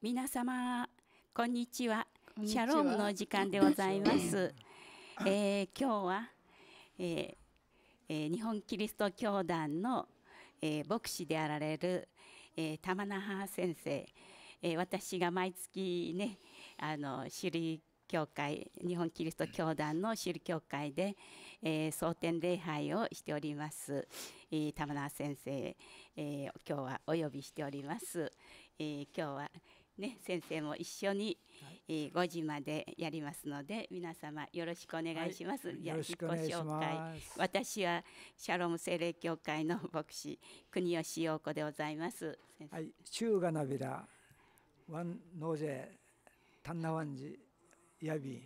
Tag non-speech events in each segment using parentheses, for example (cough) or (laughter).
皆様こんにちはシャロームの時間でございます、えー、今日は、えーえー、日本キリスト教団の、えー、牧師であられる、えー、玉那覇先生、えー、私が毎月ねあの首里教会日本キリスト教団の首里教会で、えー、蒼天礼拝をしております、えー、玉那覇先生、えー、今日はお呼びしております、えー、今日はね、先生も一緒に、はい、えー、5時までやりますので皆様よろしくお願いします。はい、よろしくお願いします。私はシャロム精霊教会の牧師国吉陽子でございます。はい、中がなびら、ワンノージェ、タンナワンジ、ヤビ。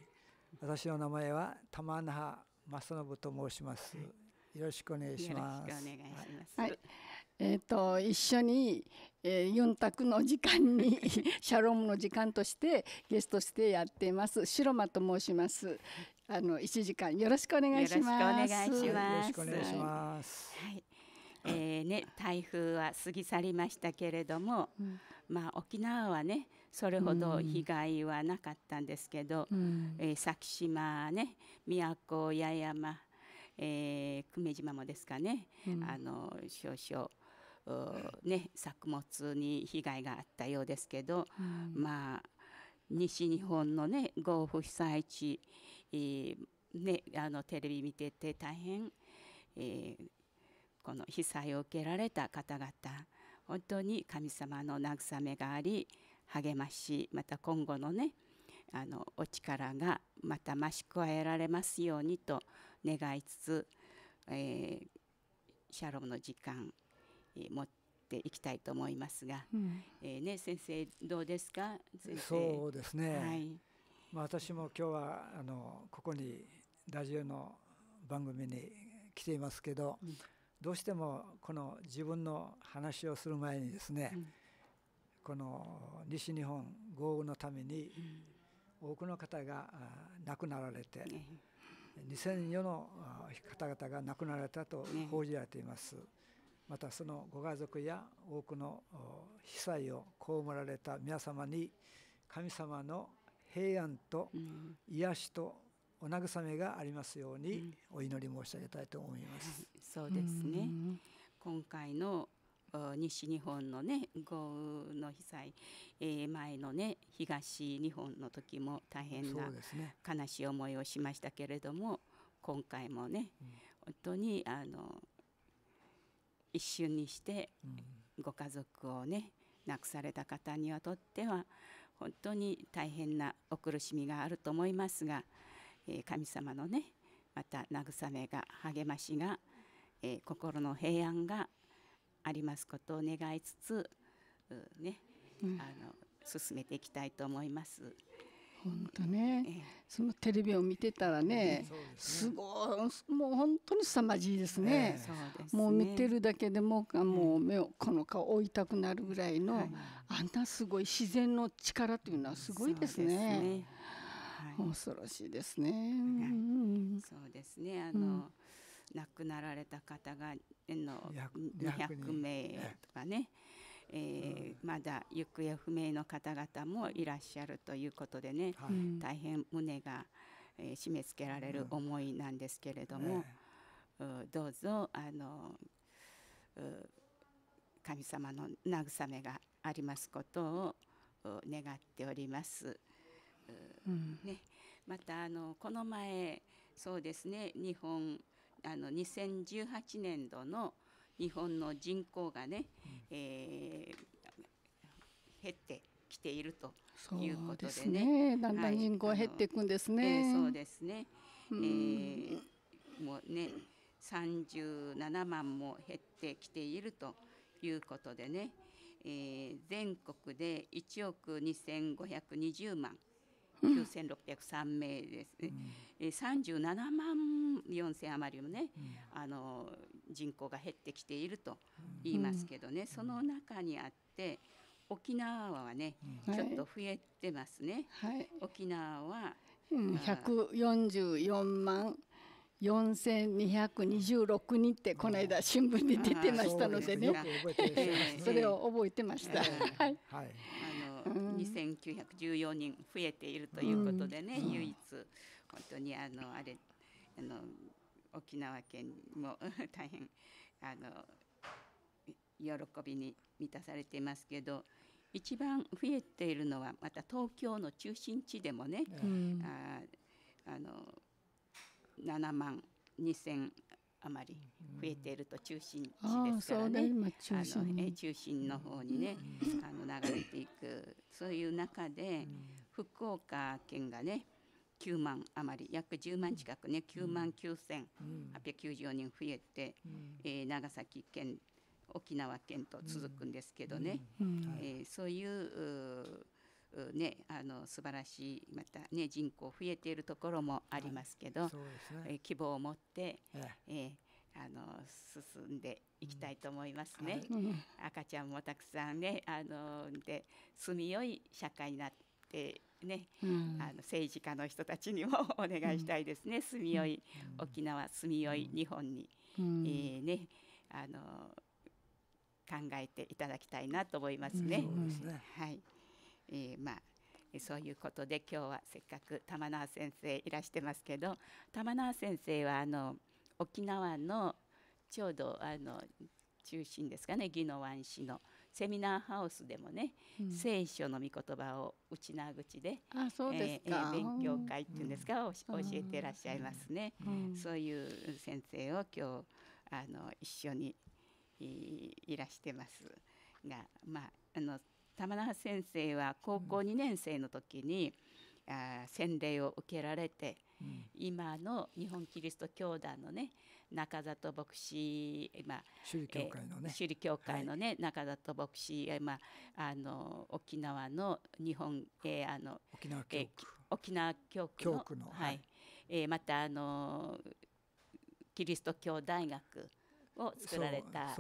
私の名前は玉那覇正信と申します。よろしくお願いします。よろしくお願いします。はい、はいえーと、一緒に、えー、ユンタクの時間に (laughs) シャロームの時間としてゲストしてやっています白間と申しますあの一時間よろしくお願いしますよろしくお願いしますよろしくお願いします、はい、はい、えー、ね台風は過ぎ去りましたけれども、うん、まあ沖縄はねそれほど被害はなかったんですけど、うん、えー、先島ね宮古八重山、えー、久米島もですかね、うん、あの少々ね、作物に被害があったようですけど、うん、まあ西日本の、ね、豪雨被災地、えー、ね、あのテレビ見てて大変、えー、この被災を受けられた方々本当に神様の慰めがあり励ましまた今後のねあのお力がまた増し加えられますようにと願いつつ、えー、シャロムの時間え持っていきたいと思いますが、うん、えね先生どうですかそうですね、はい、まあ私も今日はあのここにラジオの番組に来ていますけど、うん、どうしてもこの自分の話をする前にですね、うん、この西日本豪雨のために、多くの方が亡くなられて、2004の方々が亡くなられたと報じられています。ねまたそのご家族や多くの被災を被られた皆様に神様の平安と癒しとお慰めがありますようにお祈り申し上げたいと思います。うん、そうですね、今回の西日本のね豪雨の被災、えー、前のね東日本の時も大変な悲しい思いをしましたけれども、ね、今回もね、うん、本当にあの一瞬にしてご家族をね亡くされた方にはとっては本当に大変なお苦しみがあると思いますが、えー、神様のねまた慰めが励ましが、えー、心の平安がありますことを願いつつ、ね、あの進めていきたいと思います。本当ね、そのテレビを見てたらね、すごいもう本当に凄まじいですね,、もう見てるだけでもうもう目をこの顔追いたくなるぐらいの、あんなすごい自然の力というのはすごいですね。恐ろしいですね。そうですね。あの、亡くなられた方がの200名とかね。えー、まだ行方不明の方々もいらっしゃるということでね、はい、大変胸が、えー、締め付けられる思いなんですけれども、うん、どうぞあの神様の慰めがありますことを願っております。うん、ね、またあのこの前そうですね日本あの2018年度の日本の人口がね、えー、減ってきているということでね、ね、だんだん人口減っていくんですね。はいえー、そうですね、えー、もうね37万も減ってきているということでね、えー、全国で1億2520万九千六百三名ですね、うん、37万四千余りもね、うん、あの人口が減ってきていると言いますけどね、うん、その中にあって沖縄はね、ちょっと増えてますね、はい、沖縄は、百四十四万四千二百二十六人ってこの間新聞に出てましたのでね、それを覚えてました。はい、はいど、うん、2914人増えているということでね、うん、唯一本当にあのあれあの沖縄県も (laughs) 大変あの喜びに満たされていますけど一番増えているのはまた東京の中心地でもね、うん、ああの7万2,000あまり増えていると中心地ですからね、うん、中心中心の方にね、あの流れていくそういう中で、福岡県がね9万余り約10万近くね9万9894人増えて、うん、えー、長崎県沖縄県と続くんですけどね、うんうん、えー、そういうね、あの素晴らしいまた、ね、人口増えているところもありますけど、はいね、希望を持って、えあの進んでいきたいと思いますね。うん赤ちゃんもたくさんねあので住みよい社会になってね、うん、あの政治家の人たちにも (laughs) お願いしたいですね、うん、住みよい沖縄住みよい日本に、うん、えー、ねあの考えていただきたいなと思いますね。すねはいえー、まあそういうことで今日はせっかく玉縄先生いらしてますけど玉縄先生はあの沖縄のちょうどあの中心ですかね宜野湾市のセミナーハウスでもね、うん、聖書の御言葉を内縄口であそうですか、えー、勉強会っていうんですか、うん、教えていらっしゃいますね、うん、そういう先生を今日あの一緒にいらしてますがまああの玉那覇先生は高校2年生の時に、うん、あ洗礼を受けられて、うん、今の日本キリスト教団のね中里牧師、まあ、首里教会のね首里教会のね、はい、中里牧師、まあ、あの沖縄の日本、えー、あの沖縄教区、沖縄教区のはい、はい、えー、またあのキリスト教大学を作られた、ね、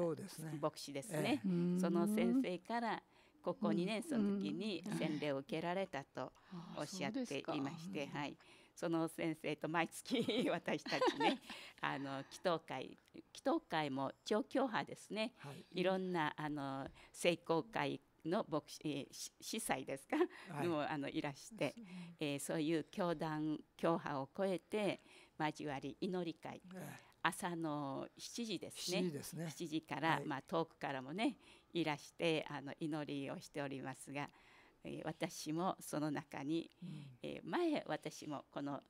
牧師ですね。その先生から高校2年生の時に洗礼を受けられたとおっしゃっていまして、はい、その先生と毎月私たちね (laughs) あの祈祷会祈祷会も調教派ですね、はい、いろんなあの成功会の牧師司祭ですか、はい、もあのいらして、えー、そういう教団教派を超えて交わり祈り会、朝の7時ですね7時、ね、7時から、はい、まあ、遠くからもねいらしてあの祈りをしておりますが、えー、私もその中に、うん、えー、前私もこの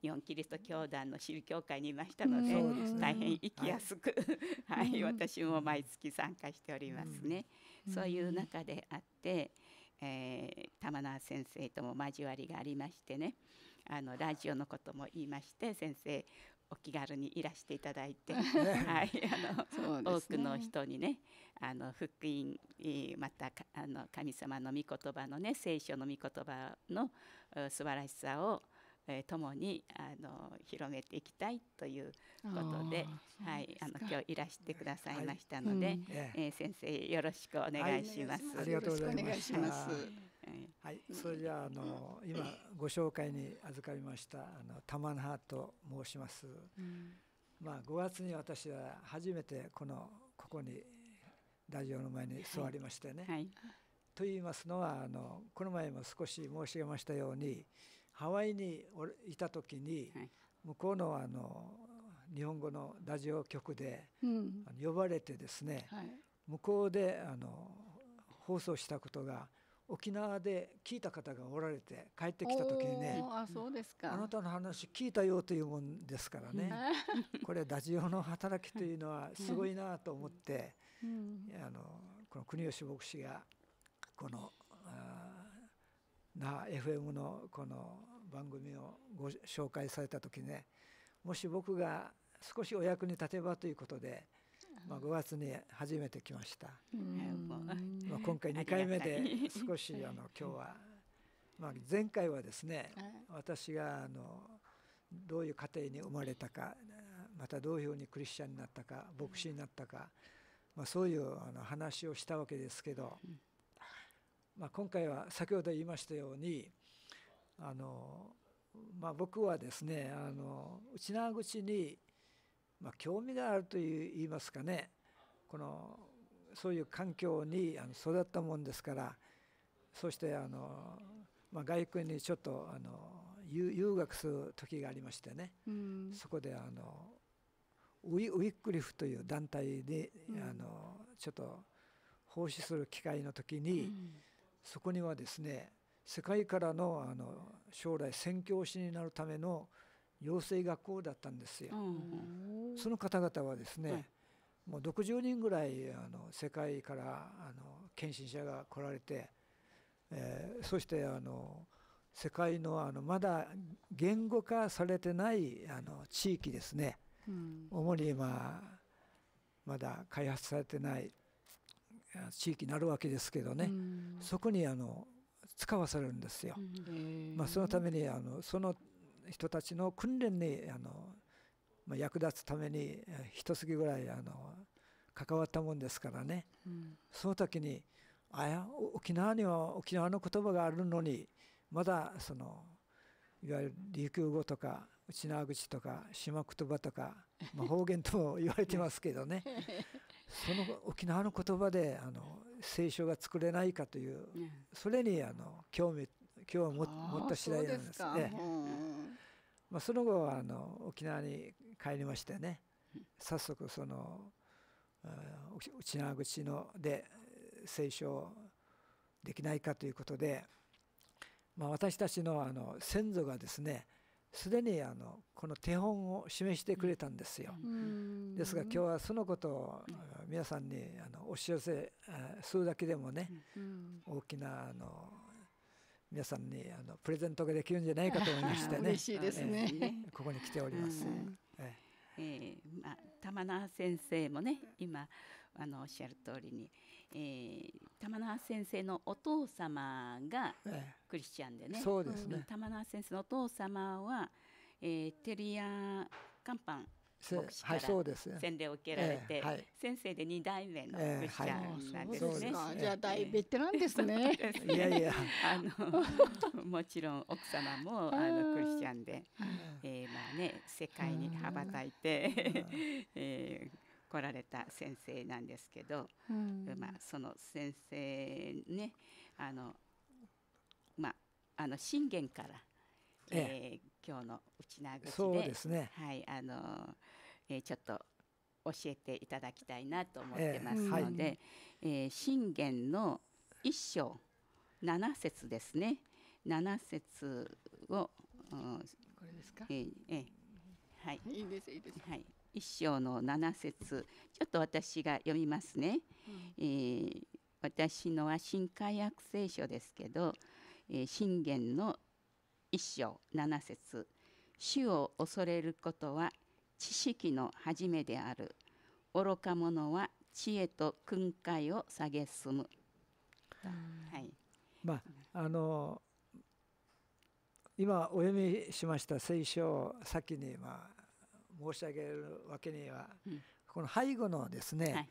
日本キリスト教団の知る教会にいましたので、うん、大変生きやすく、はいはい、私も毎月参加しておりますね、うん、そういう中であって、えー、玉縄先生とも交わりがありましてねあのラジオのことも言いまして先生お気軽にいらしていただいて、(laughs) はい、あの、ね、多くの人にねあの福音またあの神様の御言葉のね聖書の御言葉の素晴らしさをえー、共にあの広めていきたいということで、はい、あの今日いらしてくださいましたので、はいうん、えー、先生よろしくお願いします。はい、ありがとうございます。はい、それじゃあの今ご紹介に預かりましたあの玉那覇と申します、うん、まあ5月に私は初めてこのここにラジオの前に座りましてね、はいはい、と言いますのはあのこの前も少し申し上げましたようにハワイにいた時に、向こうのあの日本語のラジオ局で、呼ばれてですね、向こうであの放送したことが沖縄で聞いた方がおられて帰ってきた時にねあそうですかあなたの話聞いたよというもんですからねこれラジオの働きというのはすごいなと思って、うん、あのこの国吉牧師がこの那 FM のこの番組をご紹介された時ねもし僕が少しお役に立てばということで。まあ、5月に初めて来ました、まあ、今回2回目で少しあの今日は、まあ、前回はですね私があのどういう家庭に生まれたかまたどういうふうにクリスチャンになったか牧師になったか、まあ、そういうあの話をしたわけですけど、まあ、今回は先ほど言いましたようにあの、まあ、僕はですねあの内縄口にまあ、興味があるといいますかねこのそういう環境にあの育ったもんですからそしてあの、まあ、外国にちょっとあの留学する時がありましてね、うん、そこであのウィウィックリフという団体で、うん、あのちょっと奉仕する機会の時に、うん、そこにはですね世界からのあの将来宣教師になるための養成学校だったんですよ。その方々はですね、はい、もう60人ぐらいあの世界からあの献身者が来られて、えー、そしてあの世界のあのまだ言語化されてないあの地域ですね、うん、主に今まだ開発されてない地域になるわけですけどね、うん、そこにあの使わされるんですよ。まあ、そのためにあのその人たちの訓練にあの、ま役立つために一月ぐらいあの関わったもんですからね、うん、その時にあや沖縄には沖縄の言葉があるのにまだそのいわゆる琉球語とか内縄口とか島言葉とか、まあ、方言とも言われてますけどね (laughs) その沖縄の言葉であの聖書が作れないかという、それにあの興味今日ももっと次第なんですね。そまあ、その後はあの沖縄に帰りましてね早速その沖縄口ので清書できないかということで、まあ、私たちのあの先祖がですねすでにあのこの手本を示してくれたんですよ。ですが今日はそのことを皆さんにあのお知らせするだけでもね大きなあの皆さんにあのプレゼントができるんじゃないかと思いましてね (laughs) 嬉しいですね、えー、ここに来ております。えー、まあ、玉名先生もね今あのおっしゃる通りに、えー、玉名先生のお父様がクリスチャンでね,、そうですね玉名先生のお父様は、えー、テリアカンパン牧師から洗礼を受けられて、はい、先生で二代目のクリスチャなんですね。じゃあ大ベテランですね。いやいやあの (laughs) もちろん奥様もあのクリスチャンで、えー、まあね世界に羽ばたいて、(laughs) えー、来られた先生なんですけど、うん、まあ、その先生ねあのまああの信玄からええー、今日のうちなぐちでですね、はいあのえー、ちょっと教えていただきたいなと思ってますので、えー、はいえー、信玄の一章七節ですね七節を、うん、これですか、えーえー、はい、いいですいいです、はい、一章の七節ちょっと私が読みますね、うん、えー、私のは新海約聖書ですけど、えー、信玄の一章七節主を恐れることは知識の初めである愚か者は知恵と訓戒を蔑む、はい、まああの今お読みしました聖書を先にまあ申し上げるわけには、うん、この背後のですね、はい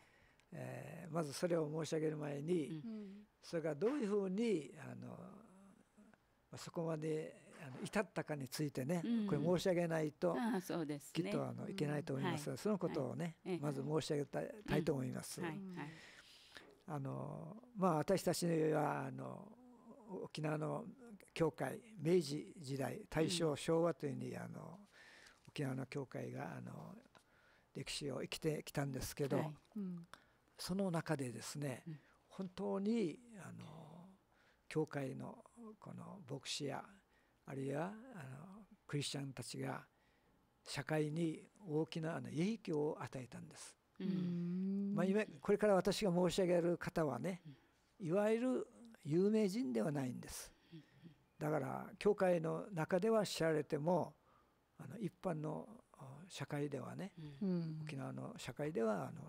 えー、まずそれを申し上げる前に、うん、それがどういうふうにあのそこまで至ったかについてね、これ申し上げないと、きっとあのいけないと思いますが、そのことをね、まず申し上げたいと思います。あのまあ、私たちはあの沖縄の教会明治時代大正昭和というふうにあの沖縄の教会があの歴史を生きてきたんですけど、はいうん、その中でですね、うん、本当にあの教会のこの牧師やあるいはあのクリスチャンたちが社会に大きなあの影響を与えたんです。まあ、今これから私が申し上げる方はねいわゆる有名人ではないんです。だから教会の中では知られてもあの一般の社会ではね、うん、沖縄の社会ではあの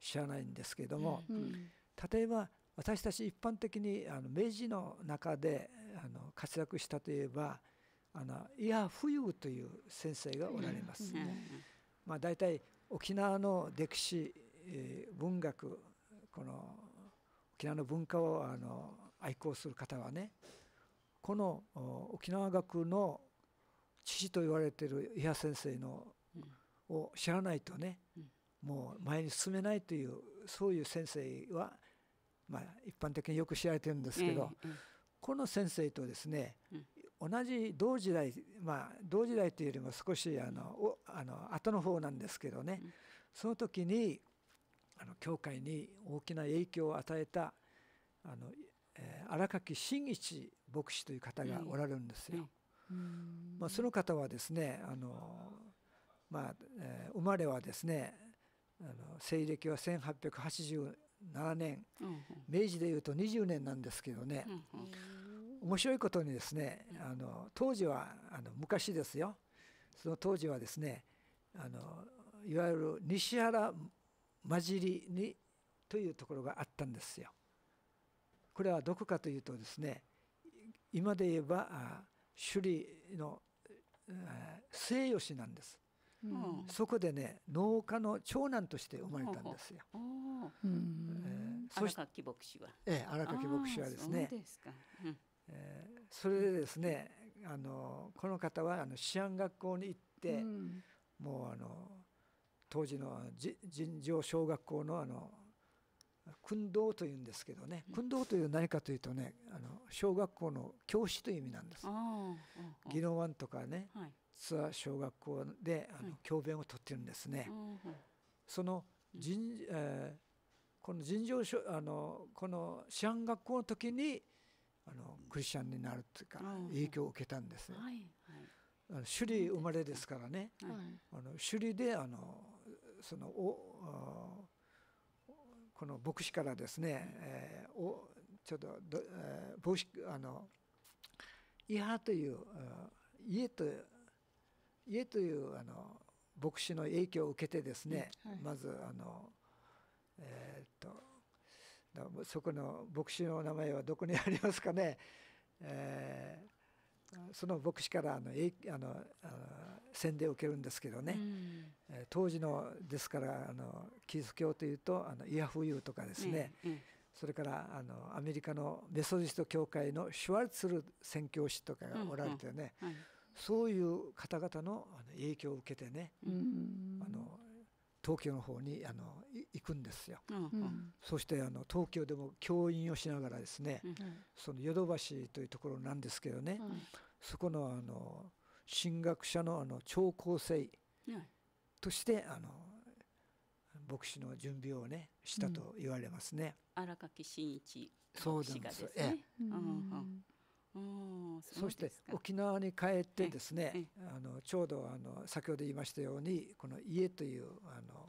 知らないんですけども、うん、例えば私たち一般的にあの明治の中であの活躍したといえばあの伊波冬という先生がおられます。まあ、大体沖縄の歴史、えー、文学この沖縄の文化をあの愛好する方はねこの沖縄学の父と言われてる伊波先生の、を知らないとね、もう前に進めないというそういう先生は、まあ、一般的によく知られてるんですけど、この先生とですね、うん、同じ同時代まあ同時代というよりも少しあの、うん、あの後の方なんですけどね、うん、その時にあの教会に大きな影響を与えたあの、えー、荒垣真一牧師という方がおられるんですよ。まあ、その方はですねあの、まあえー、生まれはですねあの西暦は1 8 8 7年、明治でいうと20年なんですけどね、面白いことにですねあの当時はあの昔ですよその当時はですねあのいわゆる西原混じりにというところがあったんですよ。これはどこかというとですね今で言えば首里の西予市なんです。そこでね農家の長男として生まれたんですよ。荒垣牧師は、ええ、荒垣牧師はですねえー、それでですねあのこの方はあの思案学校に行って、うん、もうあの当時の尋常小学校のあの訓導というんですけどね訓導という何かというとねあの小学校の教師という意味なんです。技能湾とかね、はい、津和小学校であの教鞭を取ってるんですね。その人、えー、この尋常書あのこの師範学校の時にあのクリスチャンになるというか影響を受けたんです。はい、あの首里生まれですからね、はい、あの首里であのそのおこの牧師からですね、はえー、おちょっとど、えー、帽子あの伊波という家と家というあの牧師の影響を受けてですね、はい、まずあのえー、っとそこの牧師の名前はどこにありますかね、えー、その牧師からあのあのあの宣伝を受けるんですけどね、うん、当時のですからあのキリスト教というとあのイヤフユーとかですね、うんうんそれからあのアメリカのメソジスト教会のシュワルツル宣教師とかがおられてね、うんうんはい、そういう方々の影響を受けてね、うん、あの東京の方にあの行くんですよ、うん、そしてあの東京でも教員をしながらですね、うん、そのヨドバシというところなんですけどね、うん、そこのあの進学者のあの超高生として、あの牧師の準備をねしたと言われますね。新垣真一そうなんです、ね、ええ、うんそして沖縄に帰ってですねあのちょうどあの先ほど言いましたようにこの家というあの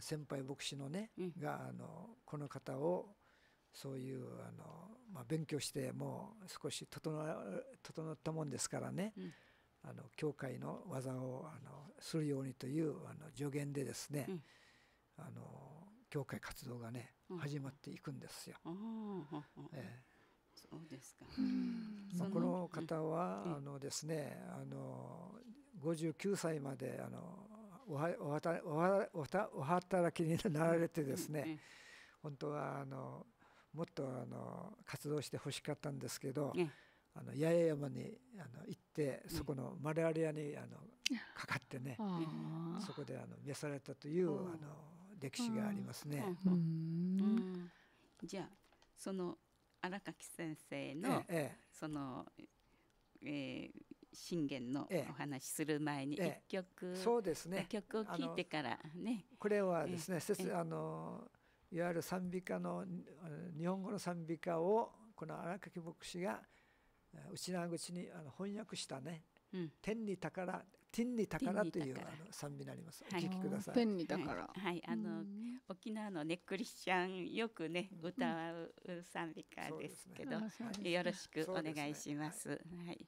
先輩牧師のね、があのこの方をそういうあの、まあ、勉強してもう少し整ったもんですからね、あの教会の技をあのするようにというあの助言でですね、あの教会活動がね、始まっていくんですよ。えーそうですか。まあ、この方は、あのですね、あの59歳まであのおはおはたおはおたお働きになられてですね、本当はあのもっとあの活動してほしかったんですけど。あの八重山にあの行ってそこのマラリアにあのかかってねそこであの召されたというあの歴史がありますね。じゃあその新垣先生の、ええ、その、えー、信玄のお話する前に一曲、そうですね曲を聴いてからねこれはですね、あのいわゆる賛美歌の日本語の賛美歌をこの荒垣牧師が内縄口にあの翻訳したね「うん、天に宝天に宝というあの賛美になります。お聞きください。天に宝。はい、あの沖縄のネックリシャンよくね歌う賛美歌ですけど、よろしくお願いします。はい。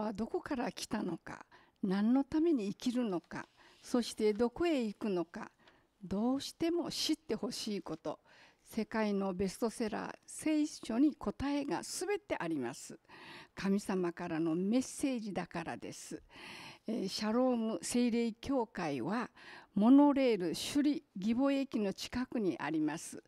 はどこから来たのか何のために生きるのかそしてどこへ行くのかどうしても知ってほしいこと世界のベストセラー聖書に答えが全てあります神様からのメッセージだからです、えー、シャローム聖霊教会はモノレール首里義母駅の近くにあります、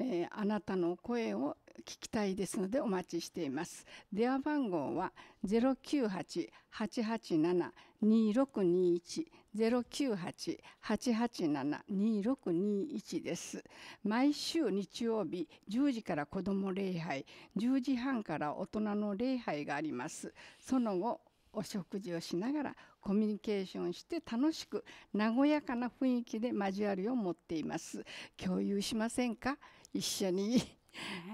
えー、あなたの声を聞きたいですのでお待ちしています電話番号は098-887-2621 098-887-2621です毎週日曜日10時から子ども礼拝10時半から大人の礼拝がありますその後お食事をしながらコミュニケーションして楽しく和やかな雰囲気で交わりを持っています共有しませんか一緒に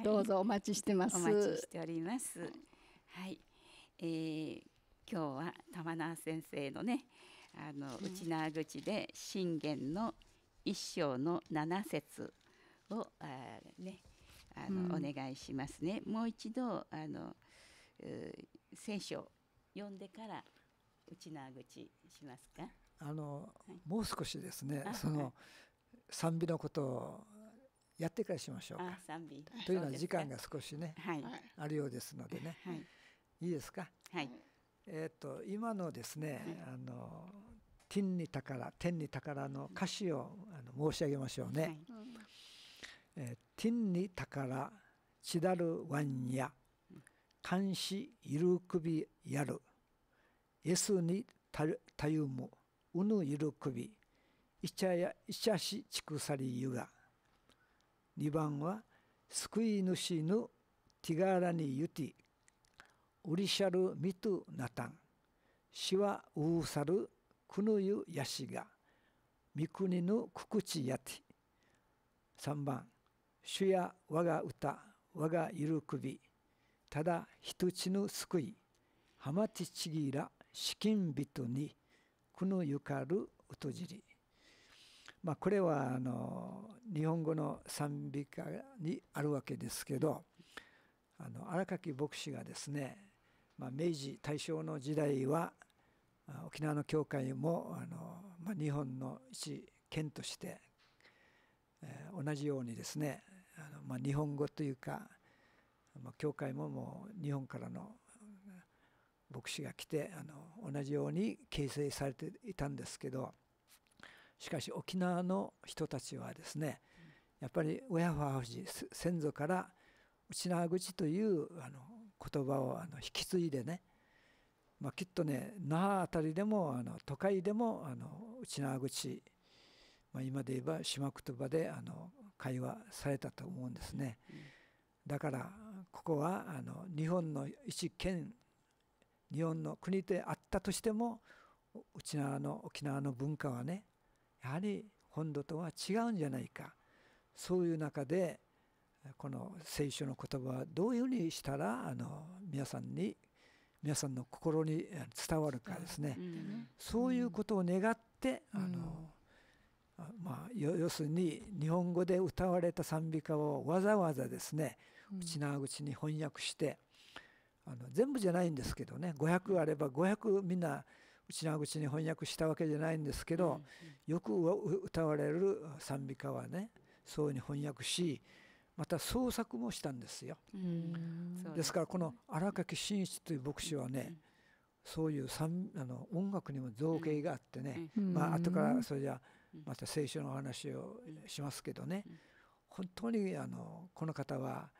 どうぞお待ちしてます。お待ちしております。はい、えー、今日は玉名先生のね、あの、内縄口で信玄の一章の七節をあね、あの、うん、お願いしますね。もう一度あの聖書読んでから内縄口しますか。あの、はい、もう少しですね。その賛美のことをやってからしましょうか。というのは時間が少しね、はい、あるようですのでね、はい、いいですか、はい、えー、っと今のですね、あの「天に宝」「天に宝」の歌詞をあの申し上げましょうね。はいえー、天に宝ちだるわんや監視いる首やる S にたたゆむうぬいる首」「いちゃやいちゃしちくさりゆが2番は救い主ぬティガーラにゆてウリシャルミトナタンシワウーサルクヌユヤシガ三国のククチヤティ3番「主や我が歌我がゆるくびただとちぬ救い浜地ちぎら資金人にくのゆかるうとじり」まあ、これはあの日本語の賛美歌にあるわけですけどあの荒垣牧師がですね、まあ、明治大正の時代は沖縄の教会もあの、まあ、日本の一県として、えー、同じようにですねあの、まあ、日本語というか、まあ、教会ももう日本からの牧師が来てあの同じように形成されていたんですけど。しかし沖縄の人たちはですねやっぱり親は父先祖から内縄口というあの言葉をあの引き継いでね、まあ、きっとね那覇辺りでもあの都会でもあの内縄口、まあ、今で言えば島言葉であの会話されたと思うんですね。だからここはあの日本の一県日本の国であったとしても内縄の沖縄の文化はねやはり本土とは違うんじゃないかそういう中でこの聖書の言葉はどういうふうにしたらあの皆さんに皆さんの心に伝わるかですね、うん、そういうことを願って、うん、あのまあ、要するに日本語で歌われた賛美歌をわざわざですね内縄口に翻訳して、あの全部じゃないんですけどね500あれば500みんな品口に翻訳したわけじゃないんですけど、よく歌われる賛美歌はねそういうふうに翻訳しまた創作もしたんですよ。ですからこの荒垣真一という牧師はね、そういうあの音楽にも造形があってね、まあ後からそれじゃまた聖書の話をしますけどね、本当にあのこの方は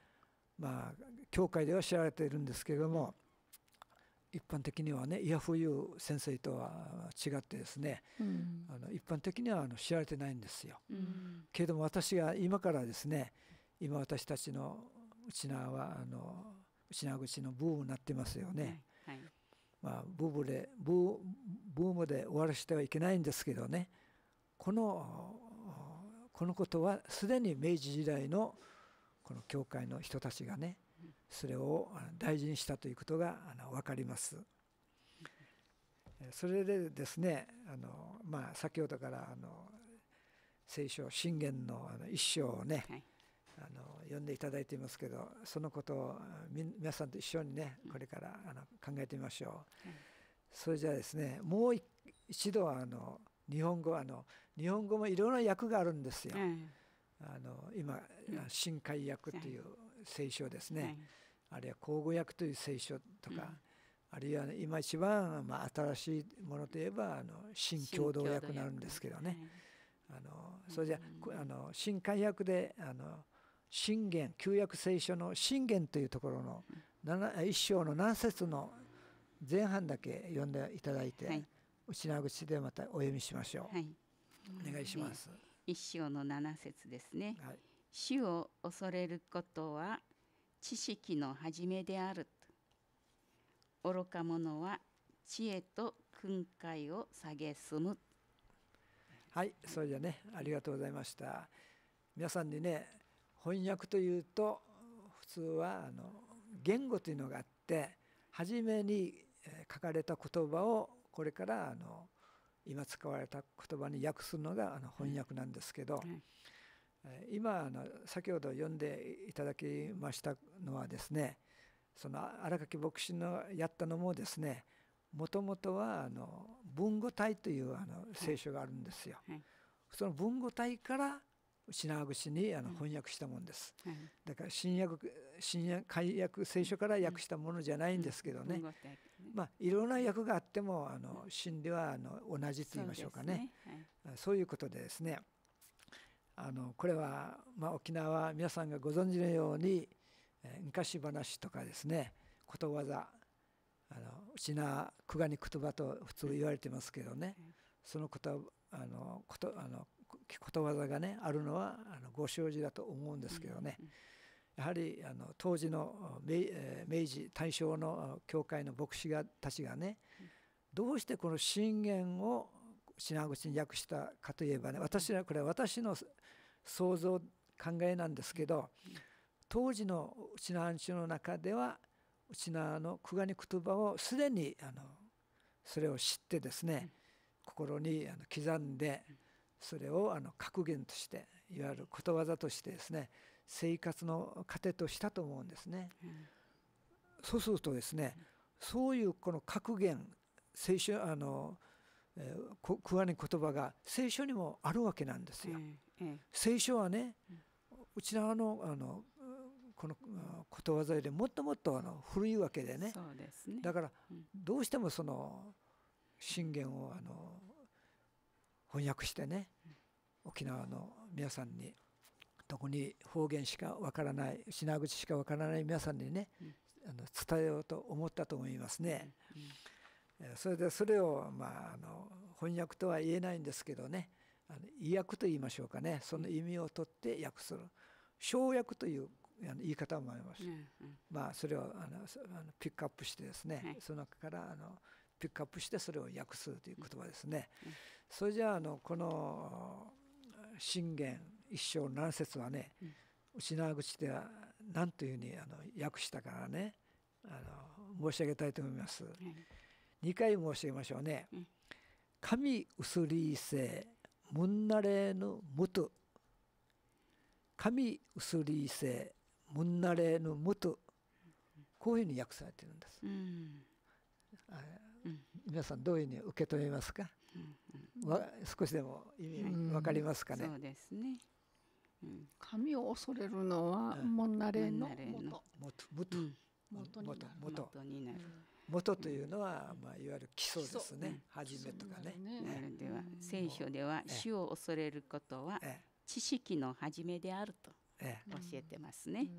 まあ教会では知られているんですけれども、一般的にはねイヤフユー先生とは違ってですね、うん、あの一般的にはあの知られてないんですよ、うん、けれども私が今からですね今私たちの内縄はあの内縄口のブームになってますよね、はい、はい、まあ、ブームでブームで終わらせてはいけないんですけどねこのこのことはすでに明治時代のこの教会の人たちがねそれを大事にしたということがあの分かります。それでですねあの、まあ、先ほどからあの聖書信玄のあの一章をね、はい、あの読んでいただいていますけどそのことを皆さんと一緒にねこれからあの考えてみましょう。はい、それじゃあですねもう一度あの日本語あの日本語もいろいろな訳があるんですよ。はい、あの今「新海訳」という聖書ですね、はい、あるいは口語訳という聖書とか、うん、あるいは今一番、まあ、新しいものといえばあの新共同訳になるんですけどね、あのそれじゃ、あの新改訳であの信玄旧約聖書の信玄というところの一章の何節の前半だけ読んでいただいて、はい、内縄口でまたお読みしましょう、はい、お願いします、一章の7節ですね、はい死を恐れることは知識の始めである愚か者は知恵と訓戒を蔑むはいそれじゃねありがとうございました皆さんにね翻訳というと普通はあの言語というのがあって初めに書かれた言葉をこれからあの今使われた言葉に訳すのがあの翻訳なんですけど、うんうん今あの先ほど読んでいただきましたのはですねその新垣牧師のやったのもですねもともとはあの文語体というあの聖書があるんですよ。はい、その文語体から品口にあの翻訳したもんです、はいはい、だから新約新約改訳聖書から訳したものじゃないんですけどねね、まあいろんな訳があってもあの真理はあの同じと言いましょうかねそう、ねはい、そういうことでですねあのこれは、まあ、沖縄は皆さんがご存知のように昔話とかですねことわざあのうちな久我に言葉と普通言われてますけどね、そのことあのことあのことわざがねあるのはあのご障子だと思うんですけどね、やはりあの当時の明明治大正の教会の牧師がたちがね、どうしてこの信玄を品口に訳したかといえばね私はこれは私の想像考えなんですけど当時の品川のの中ではうちの久我に言葉をすでにあのそれを知ってですね、心にあの刻んでそれをあの格言としていわゆることわざとしてですね生活の糧としたと思うんですね。そうするとですね、そういうこの格言青春あのえー、食わぬ言葉が聖書にもあるわけなんですよ。聖書はね、うちのあのあのこのことわざよりもっともっとあの古いわけでねそうですねだからどうしてもその信玄をあの翻訳してね沖縄の皆さんに特に方言しかわからない品口しかわからない皆さんにね、あの伝えようと思ったと思いますね。うんうんそれでそれを、まあ、あの翻訳とは言えないんですけどねあの意訳と言いましょうかねその意味を取って訳する省訳というあの言い方もあります、うんうん、まあ、それをあのピックアップしてですね、はい、その中からあのピックアップしてそれを訳すという言葉ですね。うんうん、それじゃあのこの信玄一生七節はね、うん、口では何というふうにあの訳したからねあの申し上げたいと思います。うん2回申し上ましょうね。神薄り性、むんなれぬむと。神薄り性、むんなれぬむと。こういうふうに訳されてるんです。うん皆さんどういうふうに受け止めますか、うんうん、少しでも意味分かりますかね、うん、そうですね、うん、神を恐れるのは、うん、もんなれの元元元元元元になる、うん元というのは、まあ、いわゆる基礎ですね初めとかね。ねでは聖書では「死を恐れることは知識の初めである」と教えてますね。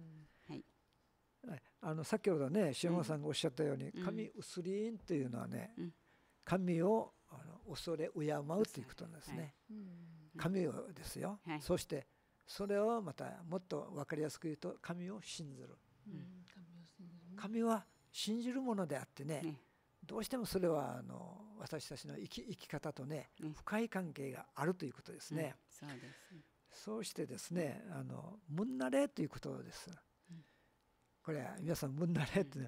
はい、あの先ほどね塩間さんがおっしゃったように「神薄りん」というのはね、うん、神をあの恐れ敬うということなんですね。神をですよ、はい、そしてそれをまたもっとわかりやすく言うと神を信ずる。うん、神は信じるものであってね、ね、どうしてもそれはあの私たちの生き生き方とね、ね、深い関係があるということですね。うん、そうですそうしてですねあの「むんなれ」ということです。これ皆さん「むんなれ」って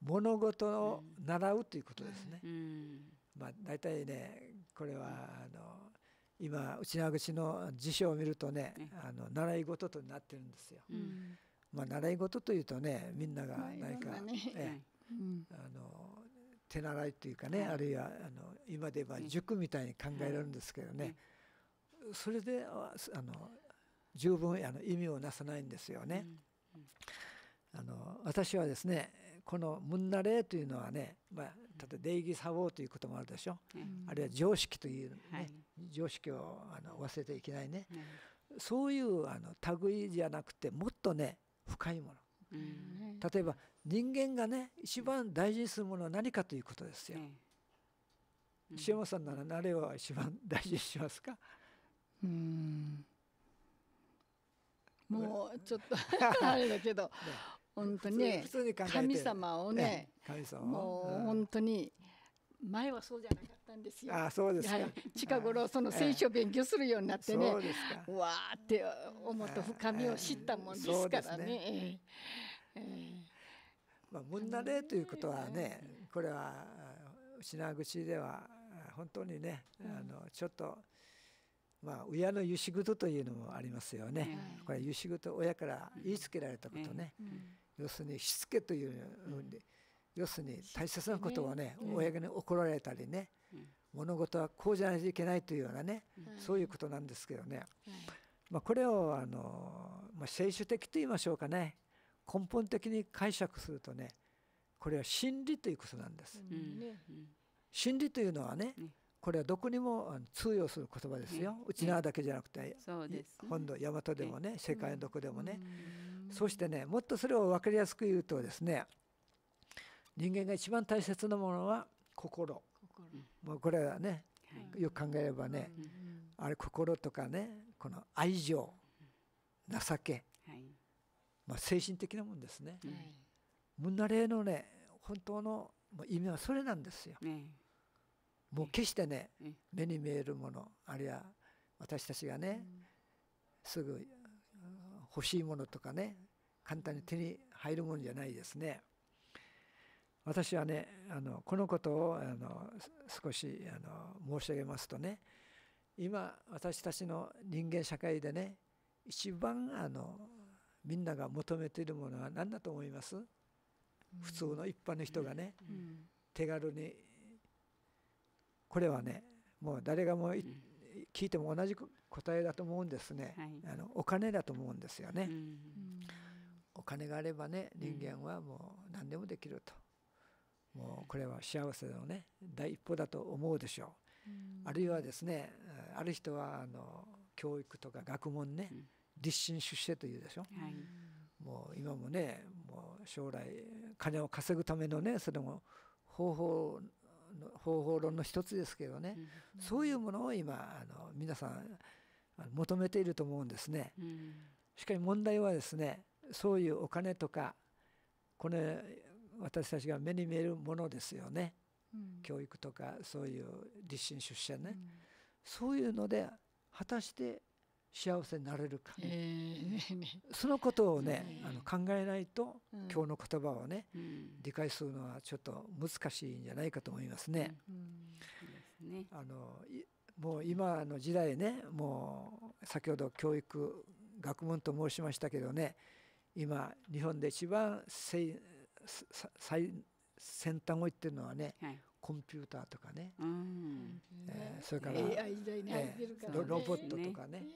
物事を習うということですね。まあ、だいたいねこれはあの今内縄口の辞書を見るとね、ね、あの習い事となってるんですよ。うん、まあ、習い事というとねみんなが何か、ねえあの手習いというかね、あるいはあの今で言えば塾みたいに考えられるんですけどね、それであの十分あの意味をなさないんですよね。あの私はですねこの「ムンナレー」というのはね、まあ、例えば礼儀作法ということもあるでしょ、うん、あるいは常識という、ね、はい、常識をあの忘れていけないね、そういうあの類じゃなくてもっとね深いもの、うん、例えば人間がね一番大事にするものは何かということですよ。うん、塩さんなられは一番大事にしますかうんもうちょっとあれだけど、(laughs) ね、本当に、ね、神様をね、ね、神様もう本当に前はそうじゃなかった。ったんですよ。あそうですはい、近頃その聖書を勉強するようになってね、えわーって思うと深みを知ったもんですからね。ええまあ、むんなれということはね、これは品口では本当にね、あのちょっと。まあ、親のゆしぐとというのもありますよね。これゆしぐと親から言いつけられたことね。要するにしつけという、ふうに要するに大切なことをね、親に怒られたりね、物事はこうじゃないといけないというようなね、そういうことなんですけどね、まあ、これをあの、まあ、聖書的と言いましょうかね根本的に解釈するとねこれは真理ということなんです。真理というのはね、これはどこにも通用する言葉ですよ、内縄だけじゃなくて、本土大和でもね、世界のどこでもね、そしてねもっとそれを分かりやすく言うとですね人間が一番大切なものは心もうこれはね、よく考えればね、あれ心とかねこの愛情情け、まあ、精神的なもんですね。ムンナレのね本当の意味はそれなんですよ。もう決してね目に見えるものあるいは私たちがねすぐ欲しいものとかね簡単に手に入るものじゃないですね。私はねあのこのことをあの少しあの申し上げますとね今私たちの人間社会でね一番あのみんなが求めているものは何だと思います、うん、普通の一般の人がね、うん、手軽にこれはねもう誰がもう、うん、聞いても同じ答えだと思うんですね、はい、あのお金だと思うんですよね。お金があればね人間はもう何でもできると。もうこれは幸せのね第一歩だと思うでしょう、うん、あるいはですねある人はあの教育とか学問ね、うん、立身出世というでしょ、はい、もう今もねもう将来金を稼ぐためのねそれも方法の方法論の一つですけどね、うん、そういうものを今あの皆さん求めていると思うんですね。しかし問題はですねそういうお金とかこれ私たちが目に見えるものですよね、うん、教育とかそういう立身出社ね、うん、そういうので果たして幸せになれるか、えー、そのことをね、えー、あの考えないと、うん、今日の言葉をね、うん、理解するのはちょっと難しいんじゃないかと思いますね。ねあのもう今の時代ねもう先ほど教育学問と申しましたけどね今日本で一番最先端を言ってるのはね、はい、コンピューターとかね、うん、えー、それから、えからね、えー、ロボットとかね、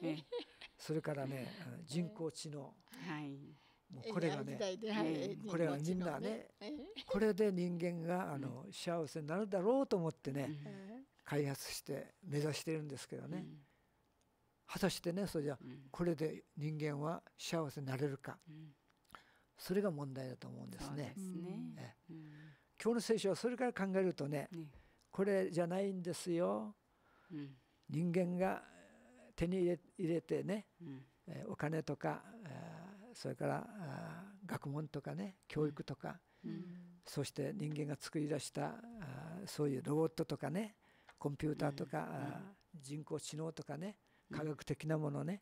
それからね (laughs) 人工知能、はい、もうこれがね、これはみんなね、これで人間があの、幸せになるだろうと思ってね、開発して目指してるんですけどね、果たしてねそれじゃ、これで人間は幸せになれるか。うんそれが問題だと思うんですね。すね今日の聖書はそれから考えるとね、ね、これじゃないんですよ、うん、人間が手に入れ入れてね、うん、えお金とかそれから学問とかね教育とか、うん、そして人間が作り出したそういうロボットとかねコンピューターとか、人工知能とかね科学的なものね、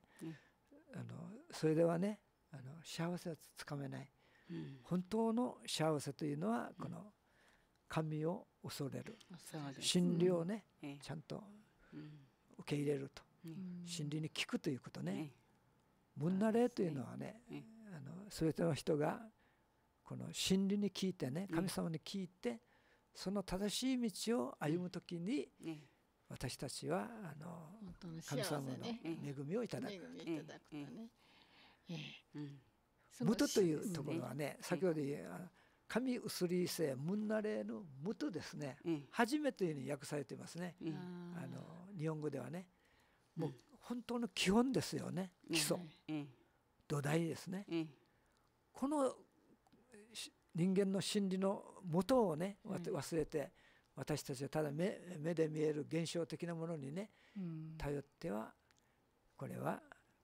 あのそれではねあの幸せはつかめない、うん、本当の幸せというのはこの神を恐れる、真理をね、ちゃんと受け入れると、真理に聞くということね。分慣れというのはね、あの全ての人がこの真理に聞いてね神様に聞いて、その正しい道を歩む時に、私たちはあの神様の恵みをいただく。無とというところはね、先ほど言た「神薄りせむんなれのむとですね、初めてに訳されてますね、あの日本語ではねもう本当の基本ですよね基礎、土台ですね、この人間の心理のもとをね忘れて、私たちはただ目目で見える現象的なものにね、頼ってはこれは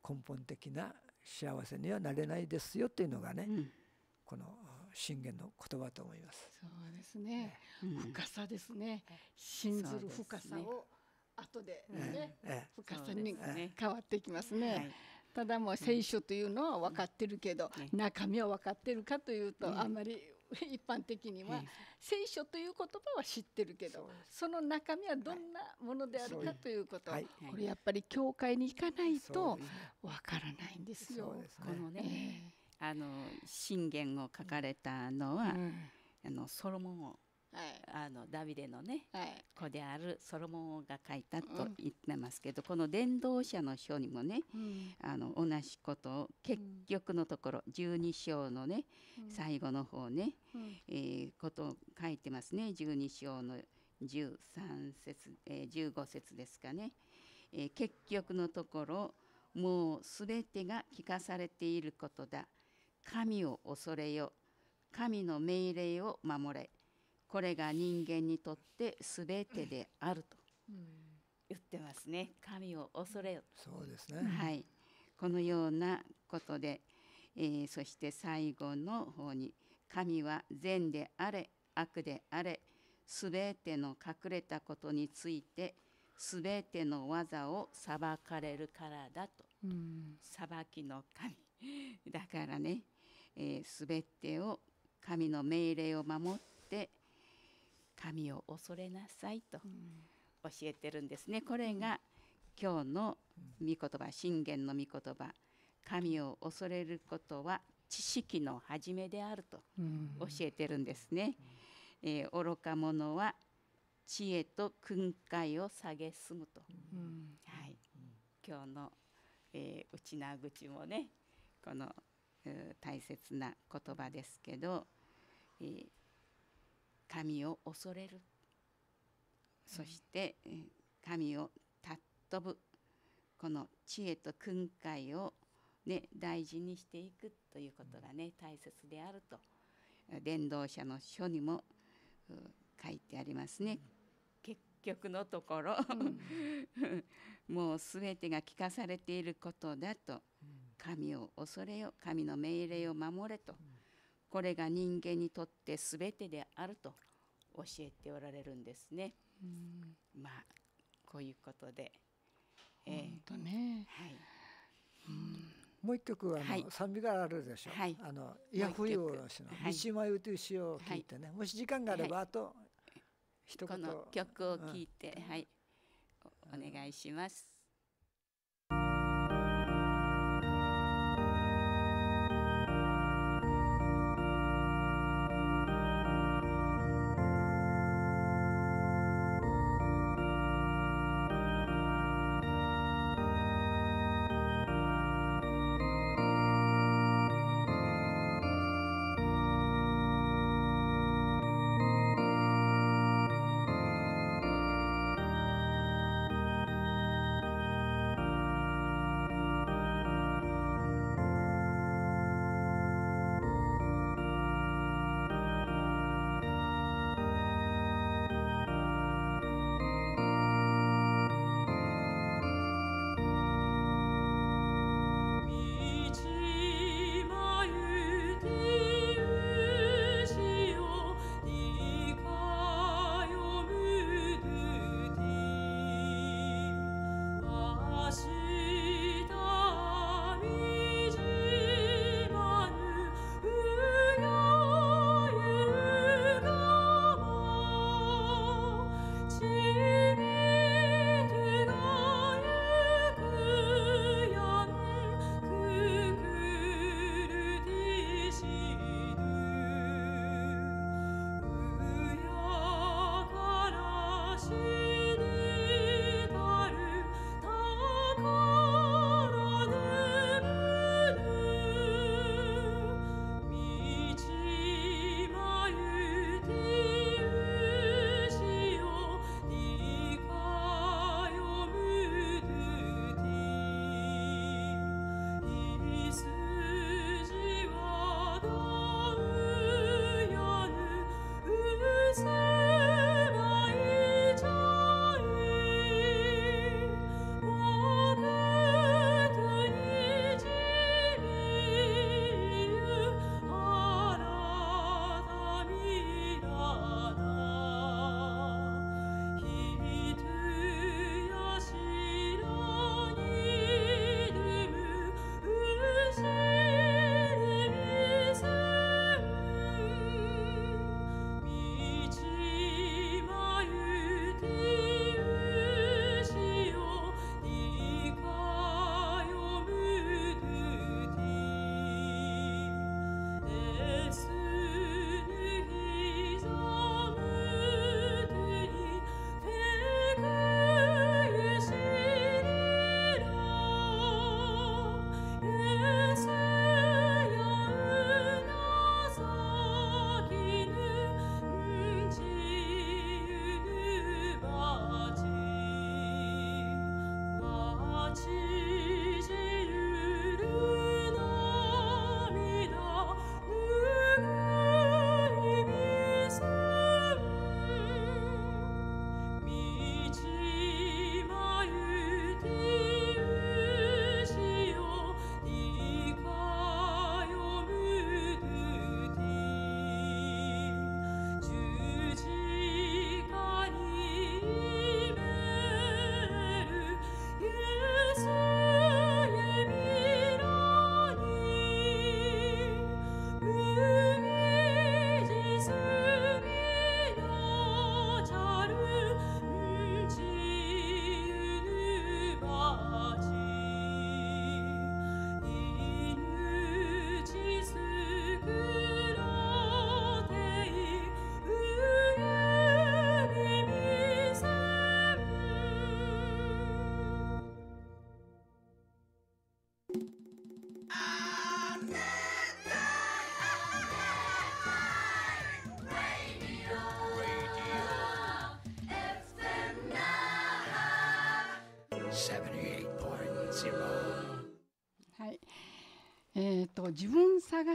根本的な幸せにはなれないですよっていうのがね、うん、この信玄の言葉と思います。そうですね。ねうん、深さですね。信ずる深さを後でね、ね深さに変わっていきますね。ただもう聖書というのは分かってるけど、中身は分かってるかというと、あんまり (laughs) 一般的には聖書という言葉は知ってるけどその中身はどんなものであるかということ、はい、これやっぱり教会に行かないとわからないんですよ。すね、このね、えー、あの信玄を書かれたのは、うん、あのソロモン王あのダビデのね、子であるソロモンが書いたと言ってますけど、この「伝道者の書」にもね、あの同じことを結局のところ12章のね、最後の方ね、えー、ことを書いてますね12章の13節、えー、15節ですかね、えー、結局のところもうすべてが聞かされていることだ神を恐れよ神の命令を守れこれが人間にとって全てであると、うん、言ってますね神を恐れよそうですねはいこのようなことで、えー、そして最後の方に神は善であれ悪であれ全ての隠れたことについて全ての技を裁かれるからだと、うん、裁きの神だからね、えー、全てを神の命令を守って神を恐れなさいと教えてるんですね。これが今日の御言葉信玄の御言葉神を恐れることは知識の始めであると教えてるんですね。えー、愚か者は知恵と訓戒を下げ蔑むと、はい、今日の、えー、内ちな口もねこの大切な言葉ですけど、えー、神を恐れるそして神を尊ぶこの知恵と訓戒を、ね、大事にしていくということがね大切であると伝道者の書にも書いてありますね。結局のところ、(laughs) もう全てが聞かされていることだと神を恐れよ神の命令を守れと。これが人間にとって全てであると教えておられるんですね。うんまあこういうことで、えー、本当ね、はいうんもう一曲あの、はい、賛美があるでしょう。はい、あのイヤフイオロシの三島由という詩を聞いてね、はい、もし時間があればあと一言、この曲を聞いて、うん、はいお願いします。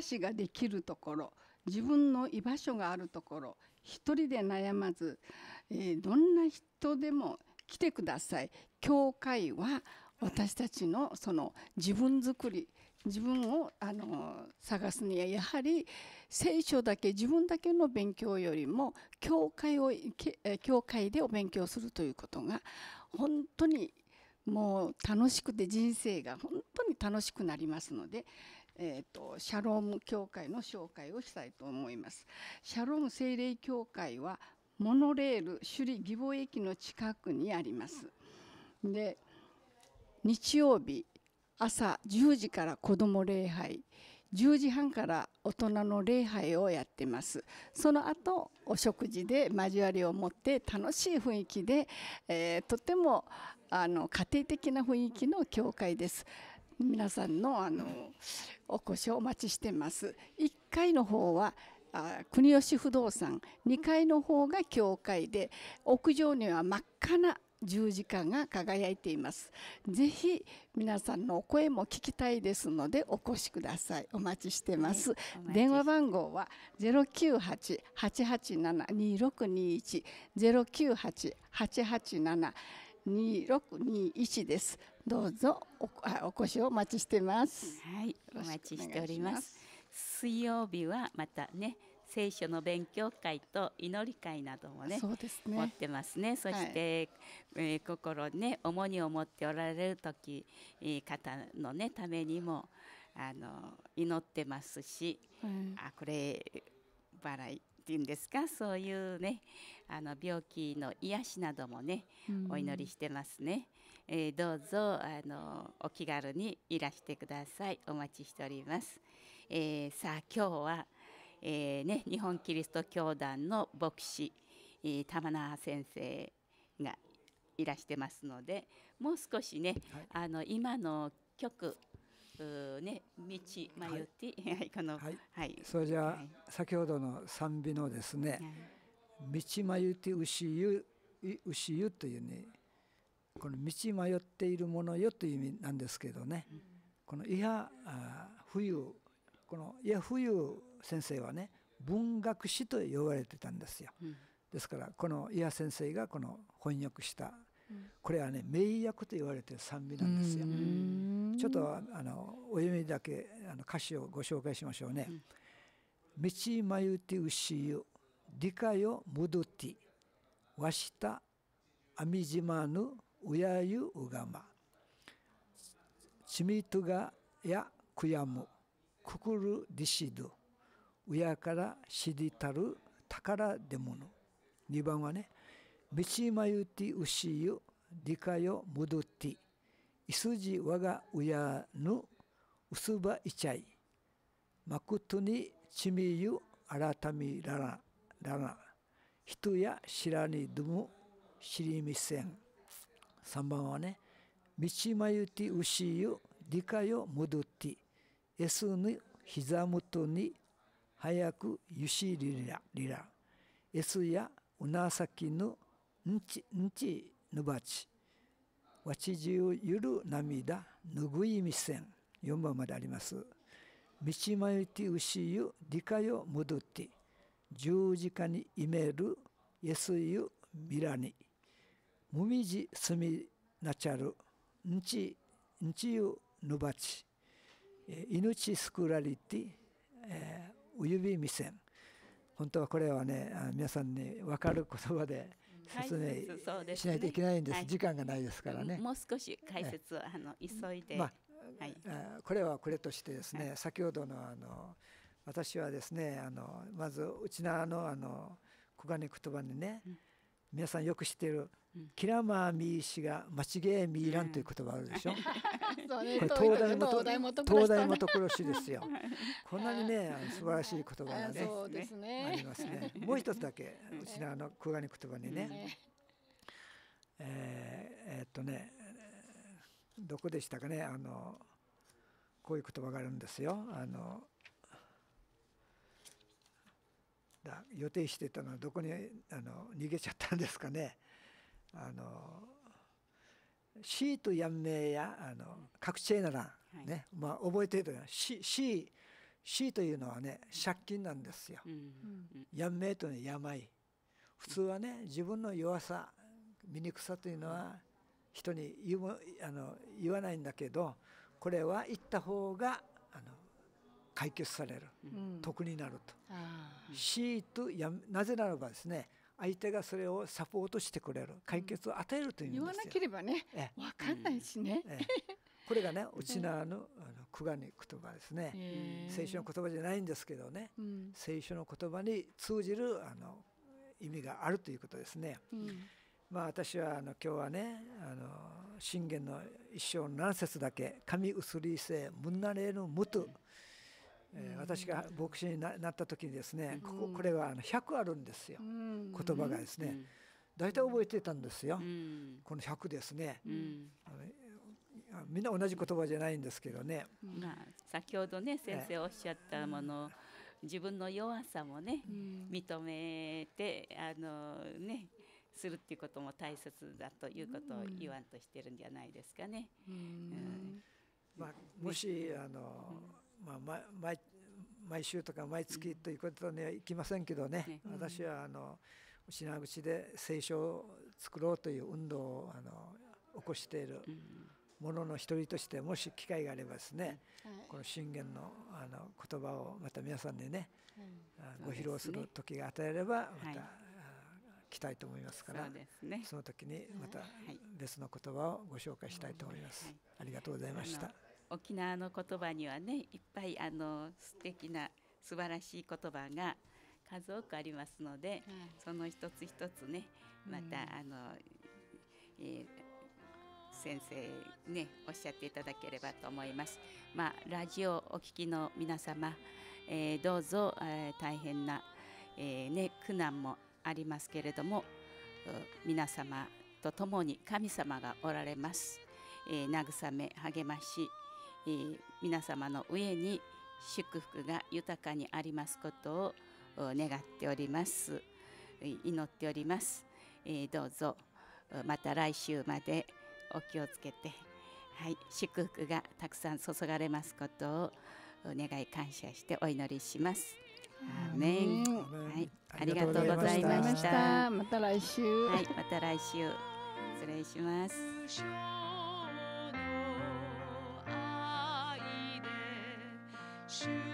しができるところ自分の居場所があるところ一人で悩まず、えー、どんな人でも来てください。教会は私たちのその自分づくり自分をあの探すにはやはり聖書だけ自分だけの勉強よりも教会を教会でお勉強するということが本当にもう楽しくて人生が本当に楽しくなりますのでえーと、シャローム教会の紹介をしたいと思います。シャローム聖霊教会はモノレール首里義母駅の近くにあります。で日曜日朝10時から子ども礼拝10時半から大人の礼拝をやってますその後お食事で交わりを持って楽しい雰囲気で、えー、とてもあの家庭的な雰囲気の教会です皆さんのあのお越しをお待ちしてます。1階の方は国吉不動産2階の方が教会で屋上には真っ赤な十字架が輝いていますぜひ皆さんのお声も聞きたいですのでお越しくださいお待ちしてます、はい、電話番号は098-887-2621 098-887-2621 2621です。どうぞおあお越しをお待ちしてます。はい、お待ちしております。水曜日はまたね。聖書の勉強会と祈り会などもね、そうですね、持ってますねそして、はい、えー、心ね重荷を持っておられる時、えー、方のねためにもあの祈ってますし、うん、あこれ払いっていうんですかそういうねあの病気の癒しなどもね、お祈りしてますね、えー、どうぞあのお気軽にいらしてくださいお待ちしております、えー、さあ今日は、えー、ね、日本キリスト教団の牧師、え玉名先生がいらしてますのでもう少しね、はい、あの今の曲ね道迷って、はい、はい、このはい、はい、それじゃあ、先ほどの賛美のですね、道迷って牛ゆ牛ゆというねこの道迷っているものよという意味なんですけどね、うん、このいや冬このいや冬先生はね文学史と呼ばれてたんですよ、うん、ですからこのいや先生がこの翻訳したこれはね名訳と言われてる酸味なんですよ。ちょっとあのお読みだけあの歌詞をご紹介しましょうね。道迷うて牛よ理解を戻ってわしたあみじまぬうやゆうがまちみとがや悔やむくくるりしどうやからしりたる宝でもの2番はね「道まゆて牛ゆ理解をむスていすじわがうやぬうすばいちゃいまことにちみゆ改みらならな人や知らにどむ知りみせん3番はね道ユデてカゆ理解をむどてえすぬ膝元に早くゆしりらりらえすやうなさきぬんちんちぬばちわちじゅうゆる涙ぬぐいみせん4番まであります道迷いて牛ゆ理よむどって十字架にいめるイエスゆミラにもみじすみなちゃるんちんちゆぬばち命くらりて、えー、お指見せん本当はこれはね皆さんに分かる言葉で説明しないといけないんです時間がないですからね。もう少し解説をあの急いで、まあ、これはこれとしてですね、先ほどのあの私はですねあのまずうちのあのあの小金言葉にね、皆さんよく知っている「キラマーミー氏が間違えミーラン」という言葉あるでしょ。う (laughs) これ東大元東大元殺しですよ。(laughs) こんなにね素晴らしい言葉がねありますね。もう一つだけうちのあの小に言葉にね。えー、っとねどこでしたかねあのこういう言葉があるんですよ。あのだ予定してたのはどこにあの逃げちゃったんですかね。あのシーとやんめいやあのカクチェーナラね、まあ、覚えてるしシシシというのはね借金なんですよ。うん、やんめいというのは病普通はね自分の弱さ醜さというのは人に言うあの言わないんだけどこれは言った方があの解決される、うん、得になると。シーとやなぜならばですね相手がそれをサポートしてくれる解決を与えるというんですよ、言わなければね、分かんないしね、ええ、これがね内 (laughs) ちなの苦がに言葉ですね、聖書の言葉じゃないんですけどね、うん、聖書の言葉に通じるあの意味があるということですね、うん、まあ私はあの今日はねあの信玄の一生の7節だけ「神移りせむんなれのむと」うんえー、私が牧師になった時にですね、こここれはあの100あるんですよ、言葉がですね、大体覚えてたんですよ、この100ですね、みんな同じ言葉じゃないんですけどね、まあ、先ほどね先生おっしゃったもの、自分の弱さもね、認めてあのねするっていうことも大切だということを言わんとしてるんじゃないですかね。うんまあ、もしあの、まあ、毎毎週とか毎月ということにはいきませんけどね、うん、私はあの品口で聖書を作ろうという運動をあの起こしているものの一人としてもし機会があればですね、はい、この信玄のあの言葉をまた皆さんでね、うん、ご披露する時が与えればまた、はいたいと思いますから、ね、その時にまた別の言葉をご紹介したいと思います。ありがとうございました。沖縄の言葉にはねいっぱいあの素敵な素晴らしい言葉が数多くありますので、はい、その一つ一つねまた、うん、あの、えー、先生ねおっしゃっていただければと思います。まあ、ラジオお聞きの皆様、えー、どうぞ、えー、大変な、えね、苦難もありますけれども皆様と共に神様がおられます。え慰め励ましえー、皆様の上に祝福が豊かにありますことを願っております祈っております、えー、どうぞまた来週までお気をつけてはい祝福がたくさん注がれますことを願い感謝してお祈りしますアメンはい、ありがとうございましたまた来週はい、また来週失礼します shoot